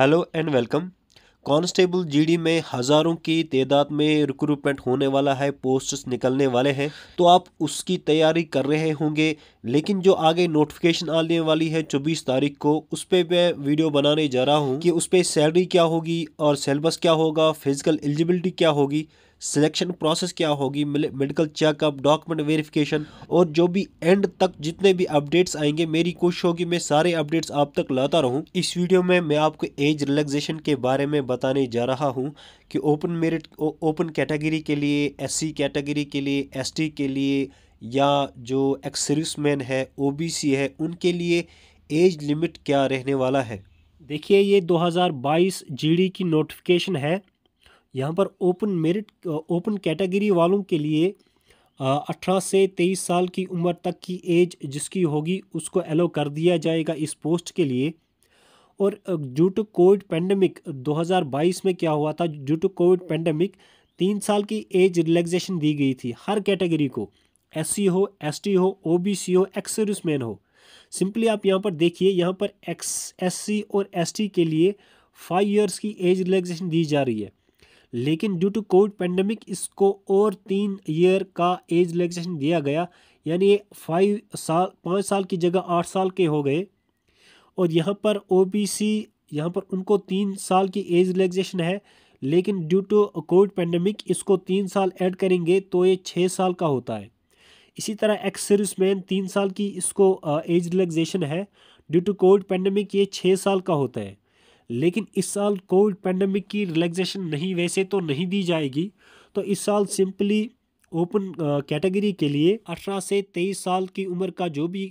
hello and welcome constable GD में हज़ारों की तादाद में रिक्रूटमेंट होने वाला है पोस्ट्स निकलने वाले हैं तो आप उसकी तैयारी कर रहे होंगे लेकिन जो आगे नोटिफिकेशन आने वाली है चौबीस तारीख को उस पर मैं वीडियो बनाने जा रहा हूँ कि उस पर सैलरी क्या होगी और सेलेबस क्या होगा फिजिकल एलिजिबिलिटी क्या होगी सिलेक्शन प्रोसेस क्या होगी मेडिकल चेकअप डॉक्यूमेंट वेरिफिकेशन और जो भी एंड तक जितने भी अपडेट्स आएंगे मेरी कोशिश होगी मैं सारे अपडेट्स आप तक लाता रहूं इस वीडियो में मैं आपको एज रिलैक्सेशन के बारे में बताने जा रहा हूं कि ओपन मेरिट ओपन कैटेगरी के लिए एस कैटेगरी के लिए एस के लिए या जो एक्स सर्विसमैन है ओ है उनके लिए एज लिमिट क्या रहने वाला है देखिए ये 2022 जीडी की नोटिफिकेशन है यहाँ पर ओपन मेरिट ओपन कैटेगरी वालों के लिए अठारह से तेईस साल की उम्र तक की एज जिसकी होगी उसको एलो कर दिया जाएगा इस पोस्ट के लिए और ड्यू टू कोविड पेंडेमिक 2022 में क्या हुआ था ड्यू टू कोविड पेंडेमिक तीन साल की एज रिलैक्सेशन दी गई थी हर कैटेगरी को एस हो एस हो ओ हो एक्स मैन हो सिंपली आप यहाँ पर देखिए यहाँ पर एक्स एस और एस के लिए फाइव ईयर्स की एज रिलैक्सेशन दी जा रही है लेकिन ड्यू टू कोविड पेंडेमिक इसको और तीन ईयर का एज रिलैक्सेशन दिया गया यानी ये फाइव साल पाँच साल की जगह आठ साल के हो गए और यहाँ पर ओ बी सी यहाँ पर उनको तीन साल की एज रिलैक्सेशन है लेकिन ड्यू टू कोविड पेंडेमिक इसको तीन साल ऐड करेंगे तो ये छः साल का होता है इसी तरह एक्स सर्विस मैन तीन साल की इसको एज रिलैक्सेशन है ड्यू टू कोविड पेंडेमिक ये छः साल का होता है लेकिन इस साल कोविड पैंडमिक की रिलैक्सेशन नहीं वैसे तो नहीं दी जाएगी तो इस साल सिंपली ओपन कैटेगरी के लिए 18 से 23 साल की उम्र का जो भी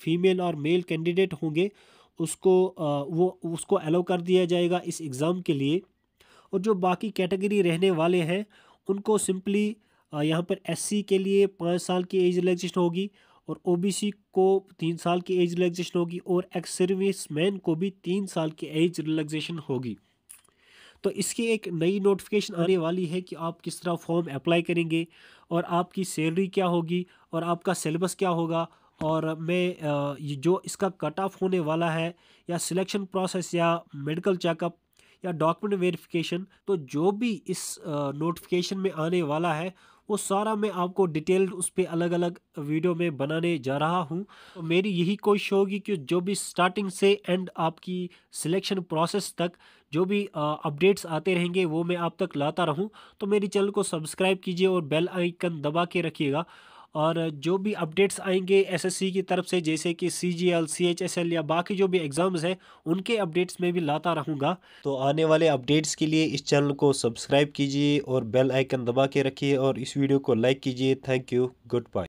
फीमेल और मेल कैंडिडेट होंगे उसको वो उसको अलाउ कर दिया जाएगा इस एग्ज़ाम के लिए और जो बाकी कैटेगरी रहने वाले हैं उनको सिंपली यहाँ पर एससी के लिए पाँच साल की एज रिलैक्सेशन होगी और ओबीसी को तीन साल की एज रिलैक्सेशन होगी और एक्स सर्विस मैन को भी तीन साल की एज रिलैक्सेशन होगी तो इसकी एक नई नोटिफिकेशन आने वाली है कि आप किस तरह फॉर्म अप्लाई करेंगे और आपकी सैलरी क्या होगी और आपका सिलेबस क्या होगा और मैं जो इसका कट ऑफ होने वाला है या सिलेक्शन प्रोसेस या मेडिकल चेकअप या डॉक्यूमेंट वेरिफिकेशन तो जो भी इस नोटिफिकेशन में आने वाला है वो सारा मैं आपको डिटेल्ड उस पर अलग अलग वीडियो में बनाने जा रहा हूँ तो मेरी यही कोशिश होगी कि जो भी स्टार्टिंग से एंड आपकी सिलेक्शन प्रोसेस तक जो भी अपडेट्स आते रहेंगे वो मैं आप तक लाता रहूँ तो मेरे चैनल को सब्सक्राइब कीजिए और बेल आइकन दबा के रखिएगा और जो भी अपडेट्स आएंगे एसएससी की तरफ से जैसे कि C G L C H S L या बाकी जो भी एग्ज़ाम्स हैं उनके अपडेट्स में भी लाता रहूँगा तो आने वाले अपडेट्स के लिए इस चैनल को सब्सक्राइब कीजिए और बेल आइकन दबा के रखिए और इस वीडियो को लाइक कीजिए थैंक यू गुड बाय